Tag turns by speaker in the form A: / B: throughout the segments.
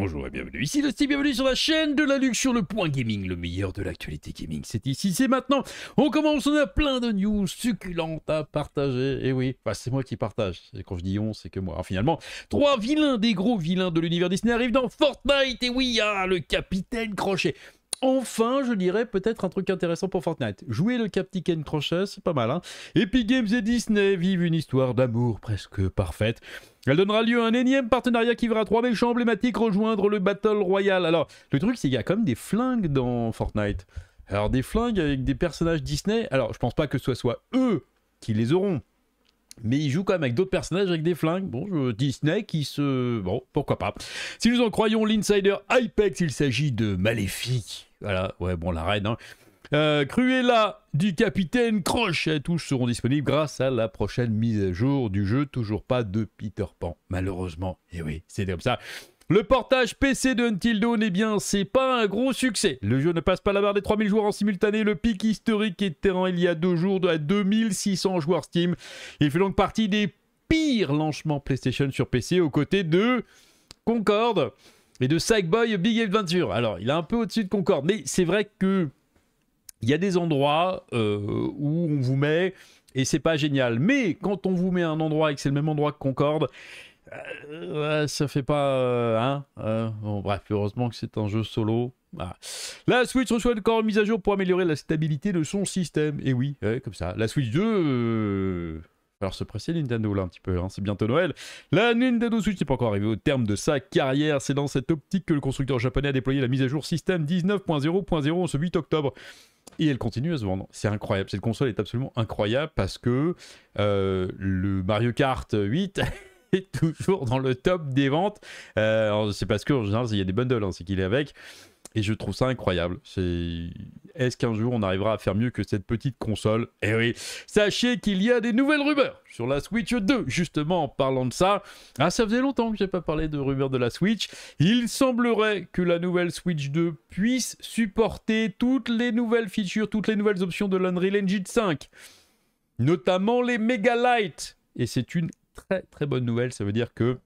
A: bonjour et bienvenue ici le Steve, bienvenue sur la chaîne de la Luxure, sur le point gaming, le meilleur de l'actualité gaming, c'est ici, c'est maintenant, on commence, on a plein de news succulentes à partager, et eh oui, c'est moi qui partage, quand je dis on, c'est que moi, Alors, finalement, trois vilains, des gros vilains de l'univers Disney arrivent dans Fortnite, et oui, ah, le capitaine Crochet, enfin, je dirais, peut-être un truc intéressant pour Fortnite. Jouer le Captain Ken c'est pas mal. Hein Epic Games et Disney vivent une histoire d'amour presque parfaite. Elle donnera lieu à un énième partenariat qui verra trois méchants emblématiques rejoindre le Battle Royale. Alors, le truc, c'est qu'il y a quand même des flingues dans Fortnite. Alors, des flingues avec des personnages Disney. Alors, je pense pas que ce soit eux qui les auront mais il joue quand même avec d'autres personnages avec des flingues. Bon, Disney qui se. Bon, pourquoi pas. Si nous en croyons l'insider Hypex, il s'agit de Maléfique. Voilà, ouais, bon, la reine. Hein. Euh, Cruella du Capitaine et tous seront disponibles grâce à la prochaine mise à jour du jeu. Toujours pas de Peter Pan, malheureusement. Et eh oui, c'est comme ça. Le portage PC de Until Dawn, eh bien, c'est pas un gros succès. Le jeu ne passe pas la barre des 3000 joueurs en simultané. Le pic historique était terrain il y a deux jours à 2600 joueurs Steam. Il fait donc partie des pires lancements PlayStation sur PC aux côtés de Concorde et de Boy Big Adventure. Alors, il est un peu au-dessus de Concorde, mais c'est vrai que il y a des endroits euh, où on vous met et c'est pas génial. Mais quand on vous met un endroit et que c'est le même endroit que Concorde, euh, ça fait pas. Euh, hein euh, Bon, bref, heureusement que c'est un jeu solo. La Switch reçoit encore une mise à jour pour améliorer la stabilité de son système. Et oui, comme ça. La Switch 2. Alors se presser Nintendo là un petit peu, hein, c'est bientôt Noël. La Nintendo Switch n'est pas encore arrivée au terme de sa carrière, c'est dans cette optique que le constructeur japonais a déployé la mise à jour système 19.0.0 ce 8 octobre. Et elle continue à se vendre. C'est incroyable. Cette console est absolument incroyable parce que le Mario Kart 8 toujours dans le top des ventes. Euh, c'est parce qu'en général, il y a des bundles, hein, c'est qu'il est avec. Et je trouve ça incroyable. Est-ce qu'un jour on arrivera à faire mieux que cette petite console Eh oui, sachez qu'il y a des nouvelles rumeurs sur la Switch 2. Justement, en parlant de ça, ah, ça faisait longtemps que j'ai pas parlé de rumeurs de la Switch. Il semblerait que la nouvelle Switch 2 puisse supporter toutes les nouvelles features, toutes les nouvelles options de l'Unreal Engine 5, notamment les Mega Light. Et c'est une très très bonne nouvelle. Ça veut dire que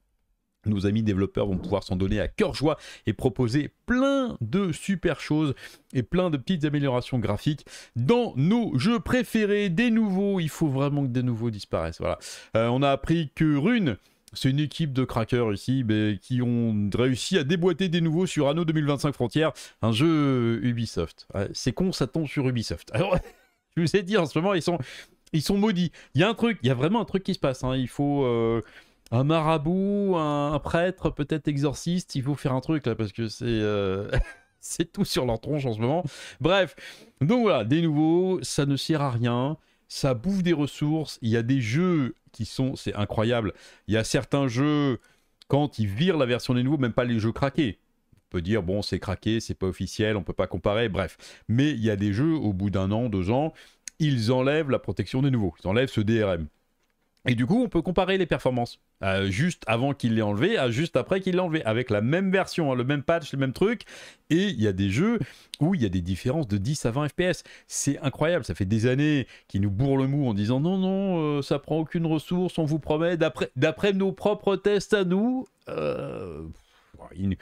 A: nos amis développeurs vont pouvoir s'en donner à cœur joie et proposer plein de super choses et plein de petites améliorations graphiques dans nos jeux préférés. Des nouveaux, il faut vraiment que des nouveaux disparaissent. Voilà. Euh, on a appris que Rune, c'est une équipe de crackers ici qui ont réussi à déboîter des nouveaux sur Anno 2025 Frontières, un jeu Ubisoft. Euh, c'est con, ça tombe sur Ubisoft. Alors, je vous ai dit en ce moment, ils sont, ils sont maudits. Il y a un truc, il y a vraiment un truc qui se passe. Hein. Il faut euh, un marabout, un, prêtre, peut-être exorciste. Il faut faire un truc là parce que c'est. Euh, c'est tout sur leur tronche en ce moment. Bref, donc voilà, des nouveaux, ça ne sert à rien, ça bouffe des ressources, il y a des jeux qui sont, c'est incroyable, il y a certains jeux, quand ils virent la version des nouveaux, même pas les jeux craqués. On peut dire, bon, c'est craqué, c'est pas officiel, on peut pas comparer, bref. Mais il y a des jeux, au bout d'un an, deux ans, ils enlèvent la protection des nouveaux, ils enlèvent ce DRM. Et du coup, on peut comparer les performances euh, juste avant qu'il l'ait enlevé à juste après qu'il l'ait enlevé, avec la même version, hein, le même patch, le même truc. Et il y a des jeux où il y a des différences de 10 à 20 FPS. C'est incroyable, ça fait des années qu'ils nous bourrent le mou en disant non, non, euh, ça prend aucune ressource, on vous promet, d'après nos propres tests à nous. Euh, il,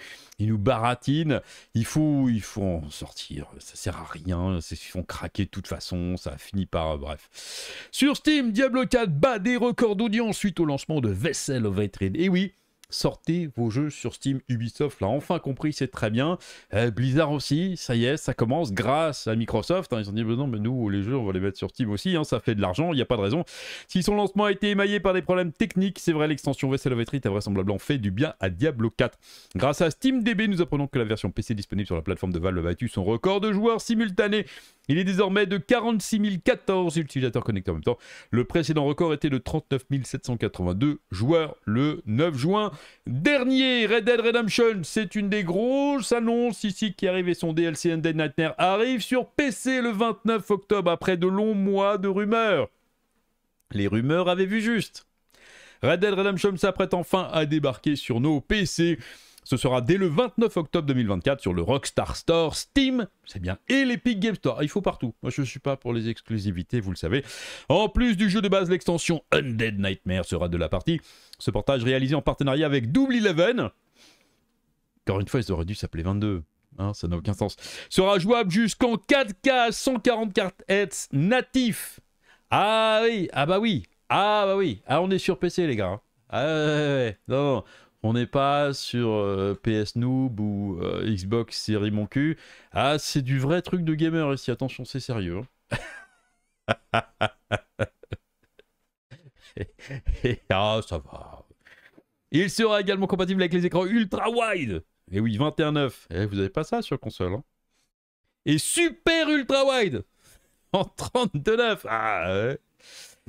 A: nous baratine. Il faut, il faut en sortir. Ça sert à rien. Ils font craquer de toute façon. Ça finit par. Euh, bref. Sur Steam, Diablo 4 bat des records d'audience suite au lancement de Vessel of Hatred. Et oui, sortez vos jeux sur Steam. Ubisoft l'a enfin compris, c'est très bien. Euh, Blizzard aussi, ça y est, ça commence grâce à Microsoft. Hein. ils ont dit, bah mais nous, les jeux, on va les mettre sur Steam aussi, hein. ça fait de l'argent, il n'y a pas de raison. Si son lancement a été émaillé par des problèmes techniques, c'est vrai, l'extension Vessel of Etrit a vraisemblablement fait du bien à Diablo 4. Grâce à SteamDB, nous apprenons que la version PC disponible sur la plateforme de Valve a battu son record de joueurs simultanés il est désormais de 46 014 utilisateurs connectés en même temps. Le précédent record était de 39 782 joueurs le 9 juin dernier. Red Dead Redemption, c'est une des grosses annonces ici qui arrive et son DLC Undead Nightmare arrive sur PC le 29 octobre après de longs mois de rumeurs. Les rumeurs avaient vu juste. Red Dead Redemption s'apprête enfin à débarquer sur nos PC. Ce sera dès le 29 octobre 2024 sur le Rockstar Store, Steam, c'est bien, et l'Epic Game Store. Ah, il faut partout. Moi, je ne suis pas pour les exclusivités, vous le savez. En plus du jeu de base, l'extension Undead Nightmare sera de la partie. Ce portage réalisé en partenariat avec Double Eleven. Encore une fois, ils auraient dû s'appeler 22. Hein, ça n'a aucun sens. Sera jouable jusqu'en 4K 144 Hz natif. Ah oui, ah bah oui, ah bah oui. Ah on est sur PC les gars. Ah ouais, Non, non, on n'est pas sur euh, PS Noob ou euh, Xbox Série Mon Cul. Ah, c'est du vrai truc de gamer ici. Attention, c'est sérieux. Hein. ah, ça va. Il sera également compatible avec les écrans ultra wide. Eh et oui, 21.9. Eh, vous n'avez pas ça sur console. Hein. Et super ultra wide en 32.9. Ah ouais.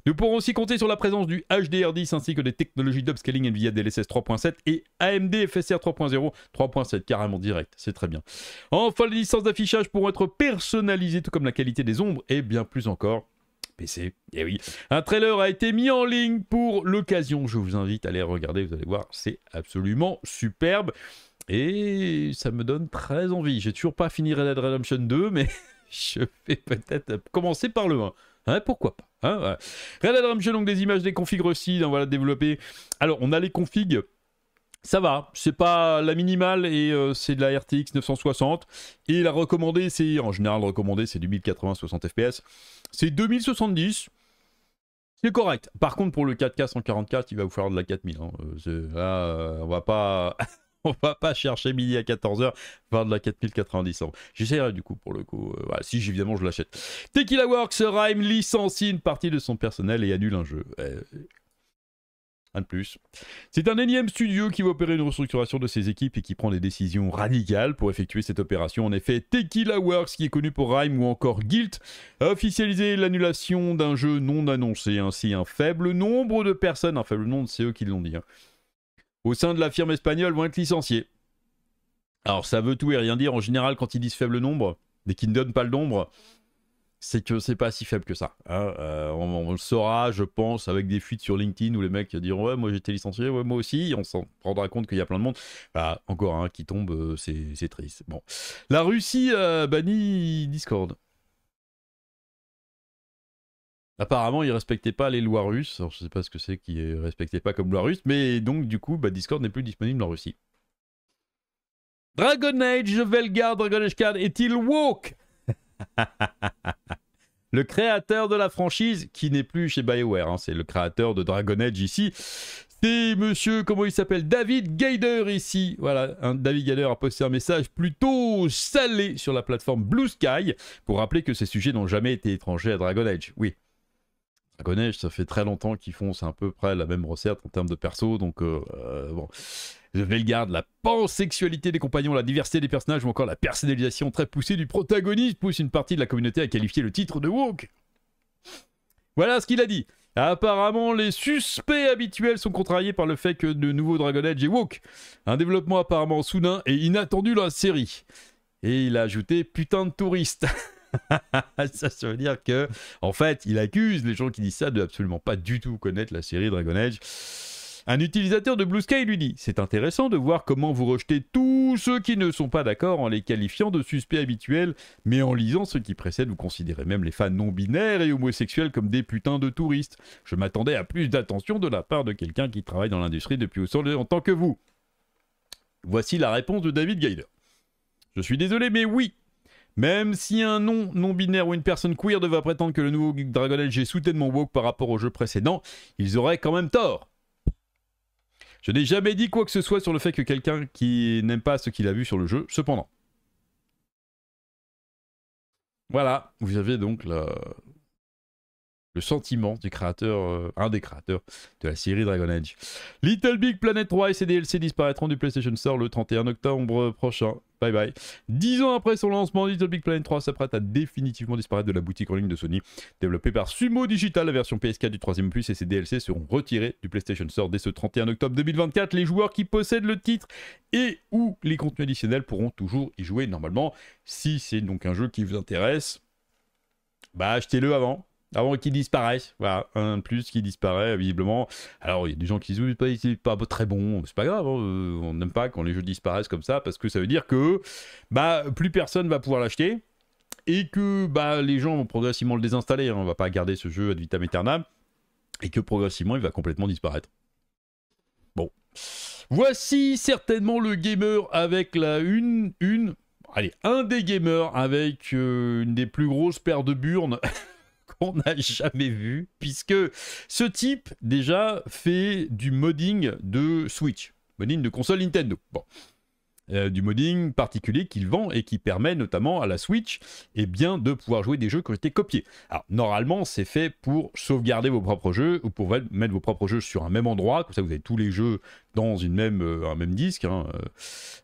A: Nous pourrons aussi compter sur la présence du HDR10 ainsi que des technologies d'upscaling NVIDIA DLSS 3.7 et AMD FSR 3.0 3.7 carrément direct, c'est très bien. Enfin, les licences d'affichage pourront être personnalisées tout comme la qualité des ombres et bien plus encore. PC, et eh oui. Un trailer a été mis en ligne pour l'occasion, je vous invite à aller regarder, vous allez voir, c'est absolument superbe. Et ça me donne très envie. J'ai toujours pas fini Red Dead Redemption 2, mais je vais peut-être commencer par le 1. Hein, pourquoi pas Hein, ah, à Red Dead donc des images, des configs aussi, va voilà, développer. Alors, on a les configs ça va, c'est pas la minimale et euh, c'est de la RTX 960. Et la recommandée, c'est en général recommandée, c'est du 1080 60 fps. C'est 2070. C'est correct. Par contre, pour le 4K 144, il va vous falloir de la 4000. Hein. Euh, euh, on va pas. on va pas chercher midi à 14h, voir de la 4090. J'essaierai du coup pour le coup. Euh, si évidemment je l'achète. Tequila Works, Rhyme licencie une partie de son personnel et annule un jeu. Euh, un de plus. C'est un énième studio qui va opérer une restructuration de ses équipes et qui prend des décisions radicales pour effectuer cette opération. En effet, Tequila Works, qui est connu pour Rhyme ou encore Guilt, a officialisé l'annulation d'un jeu non annoncé. Ainsi, un faible nombre de personnes, un faible nombre, c'est eux qui l'ont dit, hein, au sein de la firme espagnole vont être licenciés. Alors ça veut tout et rien dire. En général, quand ils disent faible nombre, mais qu'ils ne donnent pas le nombre, c'est que c'est pas si faible que ça. Hein. Euh, on, le saura, je pense, avec des fuites sur LinkedIn où les mecs diront ouais moi j'étais licencié, moi aussi, on s'en rendra compte qu'il y a plein de monde. Bah, encore un qui tombe, euh, c'est triste. Bon, la Russie euh, bannit Discord. Apparemment, ils respectaient pas les lois russes. Alors, je sais pas ce que c'est qu'ils respectait pas comme loi russe, mais donc du coup, bah, Discord n'est plus disponible en Russie. Dragon Age Velgar Dragon Age 4 est-il woke Le créateur de la franchise, qui n'est plus chez BioWare, hein, c'est le créateur de Dragon Age ici, c'est monsieur, comment il s'appelle David Gader ici. Voilà, David Gader a posté un message plutôt salé sur la plateforme Blue Sky pour rappeler que ces sujets n'ont jamais été étrangers à Dragon Age. Oui, Dragon Age, ça fait très longtemps qu'ils font, c'est à peu près la même recette en termes de perso, donc euh, euh, je bon. le garder, la pansexualité des compagnons, la diversité des personnages ou encore la personnalisation très poussée du protagoniste pousse une partie de la communauté à qualifier le titre de woke. Voilà ce qu'il a dit. Apparemment, les suspects habituels sont contrariés par le fait que de nouveau Dragon Age est woke. Un développement apparemment soudain et inattendu dans la série. Et il a ajouté putain de touristes. ça, veut dire que, en fait, il accuse les gens qui disent ça de absolument pas du tout connaître la série Dragon Age. Un utilisateur de Blue Sky lui dit C'est intéressant de voir comment vous rejetez tous ceux qui ne sont pas d'accord en les qualifiant de suspects habituels, mais en lisant ce qui précède, vous considérez même les fans non binaires et homosexuels comme des putains de touristes. Je m'attendais à plus d'attention de la part de quelqu'un qui travaille dans l'industrie depuis au en tant que vous. Voici la réponse de David Gailer. Je suis désolé, mais oui, même si un nom non-binaire ou une personne queer devait prétendre que le nouveau Dragon Age est mon woke par rapport au jeu précédent, ils auraient quand même tort. Je n'ai jamais dit quoi que ce soit sur le fait que quelqu'un qui n'aime pas ce qu'il a vu sur le jeu, cependant. Voilà, vous avez donc la, le sentiment du créateur, euh, un des créateurs de la série Dragon Age. Little Big Planet 3 et ses DLC disparaîtront du PlayStation Store le 31 octobre prochain. Bye bye. Dix ans après son lancement, Little Big Planet 3 s'apprête à définitivement disparaître de la boutique en ligne de Sony. Développée par Sumo Digital, la version PS4 du troisième opus et ses DLC seront retirés du PlayStation Store dès ce 31 octobre 2024. Les joueurs qui possèdent le titre et ou les contenus additionnels pourront toujours y jouer normalement. Si c'est donc un jeu qui vous intéresse, bah achetez-le avant, avant qu'il disparaisse. Voilà, un plus qui disparaît, visiblement. Alors, il y a des gens qui disent, oui, c'est pas, pas, très bon, c'est pas grave, hein, euh, on n'aime pas quand les jeux disparaissent comme ça, parce que ça veut dire que bah, plus personne va pouvoir l'acheter, et que bah, les gens vont progressivement le désinstaller, On hein. on va pas garder ce jeu ad vitam aeternam, et que progressivement, il va complètement disparaître. Bon. Voici certainement le gamer avec la une, une, allez, un des gamers avec euh, une des plus grosses paires de burnes n'a jamais vu, puisque ce type déjà fait du modding de Switch, modding de console Nintendo. Bon. Euh, du modding particulier qu'il vend et qui permet notamment à la Switch et eh bien, de pouvoir jouer des jeux qui ont été copiés. Alors normalement c'est fait pour sauvegarder vos propres jeux ou pour mettre vos propres jeux sur un même endroit, comme ça vous avez tous les jeux dans une même, euh, un même disque, hein,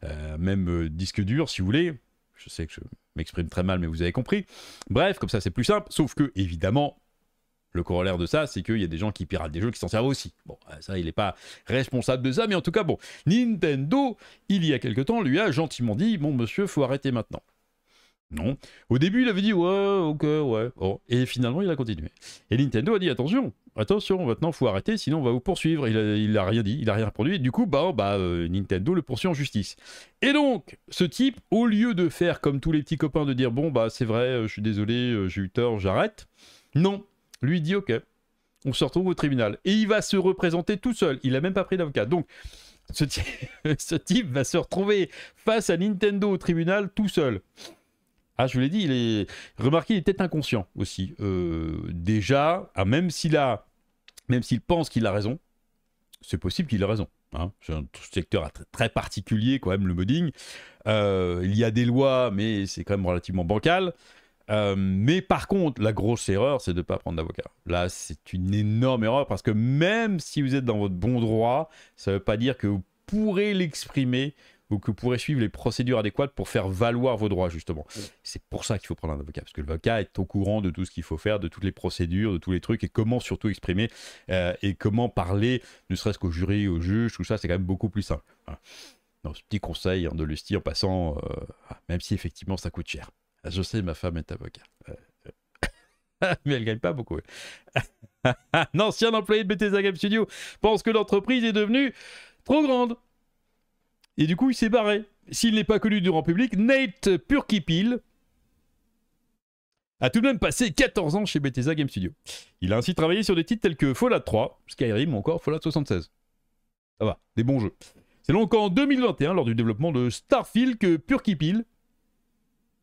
A: euh, même disque dur si vous voulez, je sais que je m'exprime très mal, mais vous avez compris. Bref, comme ça, c'est plus simple. Sauf que, évidemment, le corollaire de ça, c'est qu'il y a des gens qui piratent des jeux qui s'en servent aussi. Bon, euh, ça, il n'est pas responsable de ça, mais en tout cas, bon, Nintendo, il y a quelque temps, lui a gentiment dit, bon monsieur, faut arrêter maintenant. Non. Au début, il avait dit ouais, ok, ouais. Et finalement, il a continué. Et Nintendo a dit attention, attention, maintenant, faut arrêter, sinon on va vous poursuivre. Il a, il a rien dit, il a rien répondu. Et du coup, bah, bah euh, Nintendo le poursuit en justice. Et donc, ce type, au lieu de faire comme tous les petits copains, de dire bon, bah, c'est vrai, euh, je suis désolé, euh, j'ai eu tort, j'arrête. Non. Lui dit ok, on se retrouve au tribunal. Et il va se représenter tout seul. Il a même pas pris d'avocat. Donc, ce ce type va se retrouver face à Nintendo au tribunal tout seul. Ah, je vous l'ai dit, est. Remarquez, il est inconscient aussi. Euh, déjà, ah, même s'il a. Même s'il pense qu'il a raison, c'est possible qu'il ait raison. Hein. C'est un secteur très, particulier, quand même, le modding. Euh, il y a des lois, mais c'est quand même relativement bancal. Euh, mais par contre, la grosse erreur, c'est de ne pas prendre d'avocat. Là, c'est une énorme erreur parce que même si vous êtes dans votre bon droit, ça ne veut pas dire que vous pourrez l'exprimer ou que vous pourrez suivre les procédures adéquates pour faire valoir vos droits, justement. C'est pour ça qu'il faut prendre un avocat, parce que l'avocat est au courant de tout ce qu'il faut faire, de toutes les procédures, de tous les trucs, et comment surtout exprimer, euh, et comment parler, ne serait-ce qu'au jury, au juge, tout ça, c'est quand même beaucoup plus simple. Hein. ce petit conseil hein, de Lusty en passant, euh, ah, même si effectivement ça coûte cher. Ah, je sais, ma femme est avocat. Euh, mais elle gagne pas beaucoup. un ancien employé de Bethesda Game Studio pense que l'entreprise est devenue trop grande. Et du coup, il s'est barré. S'il n'est pas connu du grand public, Nate Purkipil a tout de même passé 14 ans chez Bethesda Game Studio. Il a ainsi travaillé sur des titres tels que Fallout 3, Skyrim ou encore Fallout 76. Ça va, des bons jeux. C'est donc en 2021, lors du développement de Starfield, que Purkipil,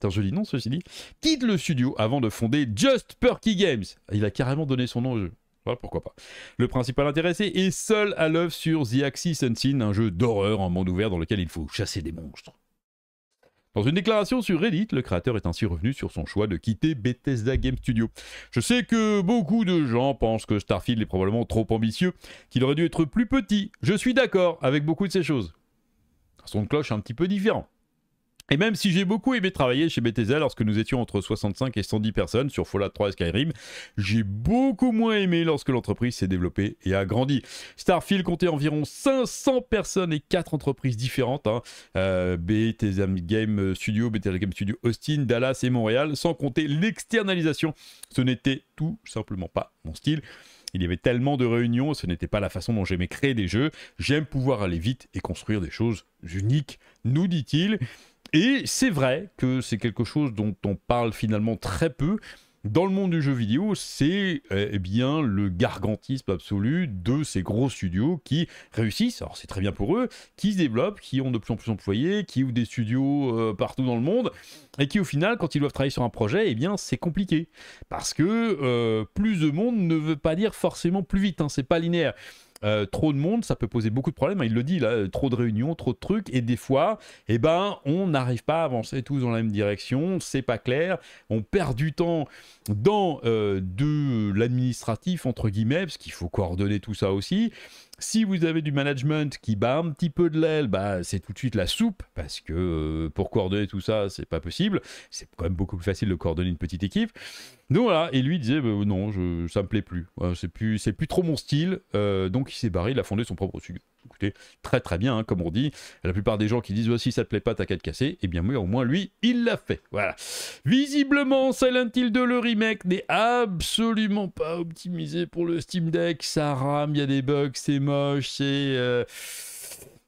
A: c'est un joli nom ceci dit, quitte le studio avant de fonder Just Perky Games. Il a carrément donné son nom au jeu. Bah, pourquoi pas. Le principal intéressé est seul à l'œuvre sur The Axis Unseen, un jeu d'horreur en monde ouvert dans lequel il faut chasser des monstres. Dans une déclaration sur Reddit, le créateur est ainsi revenu sur son choix de quitter Bethesda Game Studio. Je sais que beaucoup de gens pensent que Starfield est probablement trop ambitieux, qu'il aurait dû être plus petit. Je suis d'accord avec beaucoup de ces choses. son de cloche un petit peu différent. Et même si j'ai beaucoup aimé travailler chez Bethesda lorsque nous étions entre 65 et 110 personnes sur Fallout 3 et Skyrim, j'ai beaucoup moins aimé lorsque l'entreprise s'est développée et a grandi. Starfield comptait environ 500 personnes et 4 entreprises différentes. Hein. Euh, Bethesda Game Studio, Bethesda Game Studio Austin, Dallas et Montréal, sans compter l'externalisation. Ce n'était tout simplement pas mon style. Il y avait tellement de réunions, ce n'était pas la façon dont j'aimais créer des jeux. J'aime pouvoir aller vite et construire des choses uniques, nous dit-il. Et c'est vrai que c'est quelque chose dont on parle finalement très peu. Dans le monde du jeu vidéo, c'est eh, eh bien le gargantisme absolu de ces gros studios qui réussissent, alors c'est très bien pour eux, qui se développent, qui ont de plus en plus d'employés, qui ouvrent des studios euh, partout dans le monde, et qui au final, quand ils doivent travailler sur un projet, eh bien c'est compliqué. Parce que euh, plus de monde ne veut pas dire forcément plus vite, hein, c'est pas linéaire. Euh, trop de monde, ça peut poser beaucoup de problèmes. il le dit, là, euh, trop de réunions, trop de trucs. Et des fois, eh ben, on n'arrive pas à avancer tous dans la même direction. C'est pas clair. On perd du temps dans euh, de l'administratif, entre guillemets, parce qu'il faut coordonner tout ça aussi. Si vous avez du management qui bat un petit peu de l'aile, bah, c'est tout de suite la soupe, parce que euh, pour coordonner tout ça, c'est pas possible. C'est quand même beaucoup plus facile de coordonner une petite équipe. Donc voilà, et lui disait bah, non, je, ça me plaît plus, c'est plus, plus trop mon style. Euh, donc il s'est barré, il a fondé son propre studio écoutez, très très bien, hein, comme on dit. La plupart des gens qui disent aussi oh, si ça te plaît pas, t'as qu'à te casser, eh bien moi, au moins lui, il l'a fait. Voilà. Visiblement, Silent Hill 2, le remake, n'est absolument pas optimisé pour le Steam Deck. Ça rame, il y a des bugs, c'est moche, c'est... Euh,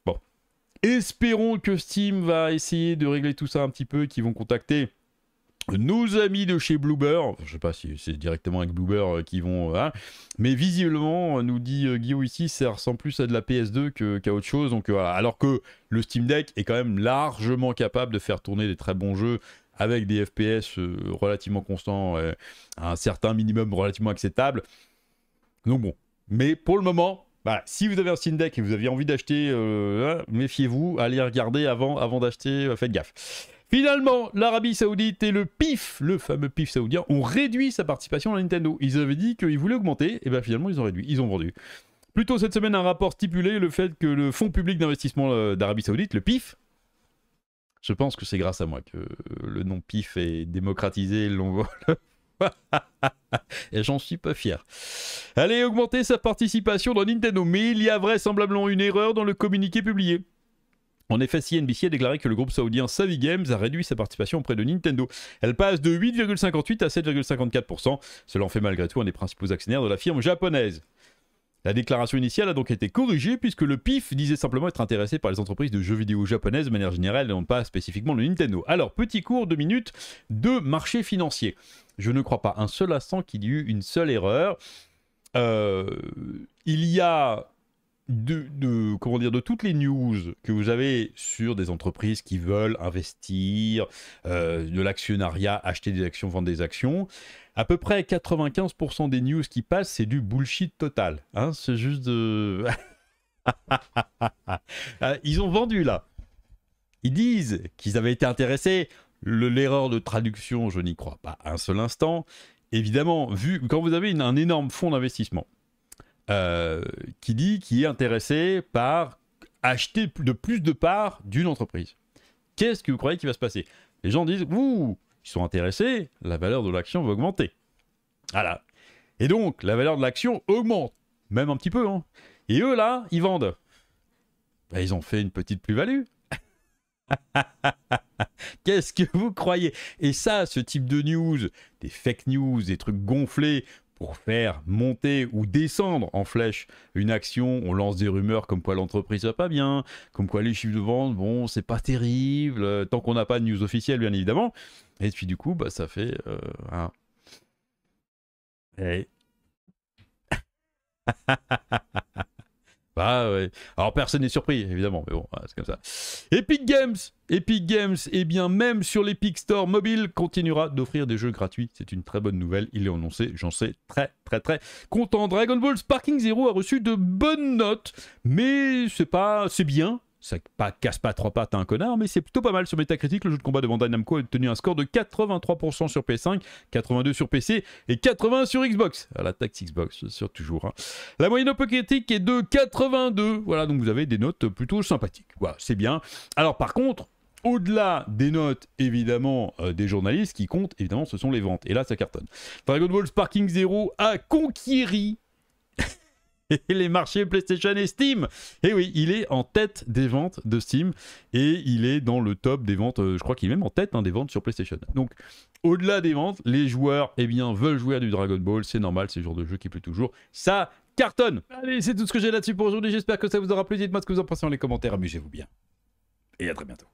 A: bon. Espérons que Steam va essayer de régler tout ça un petit peu, qu'ils vont contacter nos amis de chez Bloober, je sais pas si c'est directement avec Bloober euh, qui vont, euh, hein, mais visiblement, euh, nous dit Guillaume ici, ça ressemble plus à de la PS2 qu'à autre chose. Donc, Alors que le Steam Deck est quand même largement capable de faire tourner des très bons jeux avec des FPS relativement constants, et un certain minimum relativement acceptable. Donc bon, mais pour le moment, bah, si vous avez un Steam Deck et vous aviez envie d'acheter, hein, méfiez-vous, allez regarder avant, avant d'acheter, faites gaffe. Finalement, l'Arabie Saoudite et le PIF, le fameux PIF saoudien, ont réduit sa participation à Nintendo. Ils avaient dit qu'ils voulaient augmenter, et eh bien finalement ils ont réduit, ils ont vendu. Plutôt cette semaine, un rapport stipulait le fait que le Fonds public d'investissement euh, d'Arabie Saoudite, le PIF, je pense que c'est grâce à moi que euh, le nom PIF est démocratisé, l'on et j'en suis pas fier. Allez augmenter sa participation dans Nintendo, mais il y a vraisemblablement une erreur dans le communiqué publié. En effet, CNBC a déclaré que le groupe saoudien Savvy Games a réduit sa participation auprès de Nintendo. Elle passe de 8,58 à 7,54%. Cela en fait malgré tout un des principaux actionnaires de la firme japonaise. La déclaration initiale a donc été corrigée puisque le PIF disait simplement être intéressé par les entreprises de jeux vidéo japonaises de manière générale et non pas spécifiquement le Nintendo. Alors, petit cours de minutes de marché financier. Je ne crois pas un seul instant qu'il y eu une seule erreur. Euh, il y a de, comment dire, de toutes les news que vous avez sur des entreprises qui veulent investir, euh, de l'actionnariat, acheter des actions, vendre des actions, à peu près 95% des news qui passent, c'est du bullshit total. Hein. c'est juste de... Ah, ils ont vendu là. Ils disent qu'ils avaient été intéressés. L'erreur de traduction, je n'y crois pas un seul instant. Évidemment, vu quand vous avez un énorme fonds d'investissement euh, qui dit qu'il est intéressé par acheter de plus de parts d'une entreprise. Qu'est-ce que vous croyez qui va se passer Les gens disent Ouh, ils sont intéressés, la valeur de l'action va augmenter. Voilà. Et donc, la valeur de l'action augmente, même un petit peu. Hein. Et eux, là, ils vendent. Ben, ils ont fait une petite plus-value. Qu'est-ce que vous croyez Et ça, ce type de news, des fake news, des trucs gonflés pour faire monter ou descendre en flèche une action, on lance des rumeurs comme quoi l'entreprise va pas bien, comme quoi les chiffres de vente, bon, c'est pas terrible, euh, tant qu'on n'a pas de news officielle, bien évidemment. Et puis du coup, bah, ça fait euh, un... Eh. Bah, Alors personne n'est surpris, évidemment, mais bon, c'est comme ça. Epic Games Epic Games, et eh bien même sur l'Epic Store mobile, continuera d'offrir des jeux gratuits. C'est une très bonne nouvelle, il est annoncé, j'en sais très très très content. Dragon Ball Sparking Zero a reçu de bonnes notes, mais c'est pas... c'est bien, ça pas, casse pas trois pattes à un connard, mais c'est plutôt pas mal sur Metacritic. Le jeu de combat de Bandai Namco a obtenu un score de 83% sur PS5, 82 sur PC et 80 sur Xbox. À ah, la taxe Xbox, sur toujours. Hein. La moyenne critique est de 82. Voilà, donc vous avez des notes plutôt sympathiques. Voilà, c'est bien. Alors par contre, au-delà des notes, évidemment, euh, des journalistes qui comptent, évidemment, ce sont les ventes. Et là, ça cartonne. Dragon Ball Sparking Zero a conquéri et les marchés PlayStation et Steam. Et eh oui, il est en tête des ventes de Steam et il est dans le top des ventes, euh, je crois qu'il est même en tête hein, des ventes sur PlayStation. Donc, au-delà des ventes, les joueurs eh bien, veulent jouer à du Dragon Ball, c'est normal, c'est le genre de jeu qui plaît toujours. Ça cartonne Allez, c'est tout ce que j'ai là-dessus pour aujourd'hui, j'espère que ça vous aura plu, dites-moi ce que vous en pensez dans les commentaires, amusez-vous bien. Et à très bientôt.